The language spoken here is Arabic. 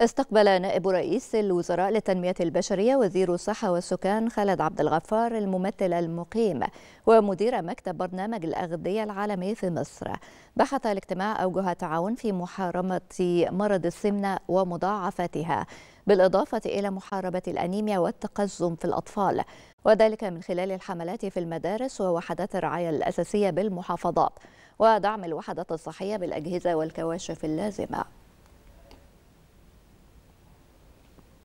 استقبل نائب رئيس الوزراء للتنمية البشرية وزير الصحة والسكان خالد عبد الغفار الممثل المقيم ومدير مكتب برنامج الأغذية العالمي في مصر بحث الاجتماع أوجه تعاون في محاربة مرض السمنة ومضاعفتها بالإضافة إلى محاربة الأنيميا والتقزم في الأطفال وذلك من خلال الحملات في المدارس ووحدات الرعاية الأساسية بالمحافظات ودعم الوحدات الصحية بالأجهزة والكواشف اللازمة